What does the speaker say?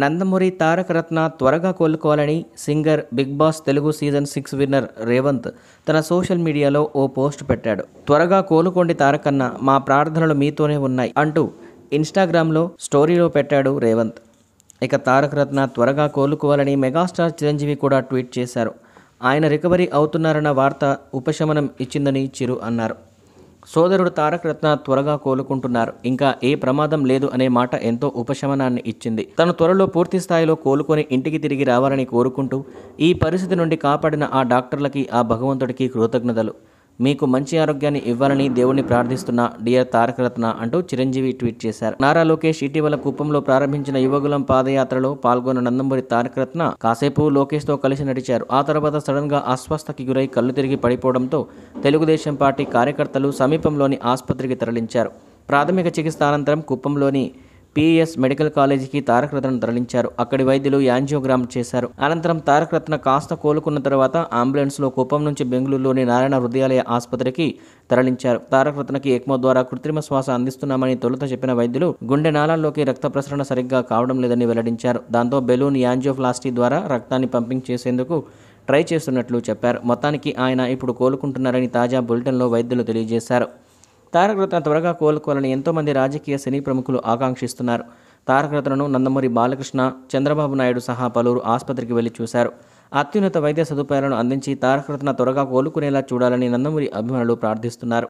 నందమూరి తారక రత్న త్వరగా కోలుకోవాలని singer Bigg Boss Telugu season six winner Revanth తన సోషల్ మీడియాలో ఓ పోస్ట్ పెట్టాడు త్వరగా కోలుకోండి తారకన్న మా ప్రార్థనలు మీతోనే ఉన్నాయి అంటూ ఇన్స్టాగ్రామ్లో స్టోరీలో పెట్టాడు రేవంత్ ఇక తారక రత్న త్వరగా కోలుకోవాలని మెగాస్టార్ చిరంజీవి కూడా ట్వీట్ చేశారు ఆయన రికవరీ అవుతున్నారన్న వార్త ఉపశమనం ఇచ్చిందని చిరు అన్నారు సోదరుడు తారక రత్న త్వరగా కోలుకుంటున్నారు ఇంకా ఏ ప్రమాదం లేదు అనే మాట ఎంతో ఉపశమనాన్ని ఇచ్చింది తను త్వరలో పూర్తి స్థాయిలో కోలుకొని ఇంటికి తిరిగి రావాలని కోరుకుంటూ ఈ పరిస్థితి నుండి కాపాడిన ఆ డాక్టర్లకి ఆ భగవంతుడికి కృతజ్ఞతలు మీకు మంచి ఆరోగ్యాన్ని ఇవ్వాలని దేవుణ్ణి ప్రార్థిస్తున్న డియర్ తారకరత్న అంటూ చిరంజీవి ట్వీట్ చేశారు నారా లోకేష్ ఇటీవల కుప్పంలో ప్రారంభించిన యువగులం పాదయాత్రలో పాల్గొన్న నందమూరి తారకరత్న కాసేపు లోకేష్ తో కలిసి నడిచారు ఆ తర్వాత సడన్ గా అస్వస్థకి గురై కళ్ళు తిరిగి పడిపోవడంతో తెలుగుదేశం పార్టీ కార్యకర్తలు సమీపంలోని ఆసుపత్రికి తరలించారు ప్రాథమిక చికిత్స అనంతరం కుప్పంలోని పిఎస్ మెడికల్ కాలేజీకి తారక రత్న తరలించారు అక్కడి వైద్యులు యాంజియోగ్రామ్ చేశారు అనంతరం తారక రత్న కాస్త కోలుకున్న తర్వాత అంబులెన్స్లో కుప్పం నుంచి బెంగళూరులోని నారాయణ హృదయాలయ ఆసుపత్రికి తరలించారు తారక రత్నకి ఎక్మో ద్వారా కృత్రిమ శ్వాస అందిస్తున్నామని తొలుత చెప్పిన వైద్యులు గుండె నాళాల్లోకి రక్త ప్రసరణ సరిగ్గా కావడం లేదని వెల్లడించారు దాంతో బెలూన్ యాంజియోప్లాస్టీ ద్వారా రక్తాన్ని పంపింగ్ చేసేందుకు ట్రై చేస్తున్నట్లు చెప్పారు మొత్తానికి ఆయన ఇప్పుడు కోలుకుంటున్నారని తాజా బులెటిన్లో వైద్యులు తెలియజేశారు తారక రత్న త్వరగా కోలుకోవాలని ఎంతోమంది రాజకీయ సినీ ప్రముఖులు ఆకాంక్షిస్తున్నారు తారక రత్నను నందమూరి బాలకృష్ణ చంద్రబాబు నాయుడు సహా పలువురు ఆసుపత్రికి వెళ్లి చూశారు అత్యున్నత వైద్య సదుపాయాలను అందించి తారక రత్న త్వరగా కోలుకునేలా చూడాలని నందమూరి అభిమానులు ప్రార్థిస్తున్నారు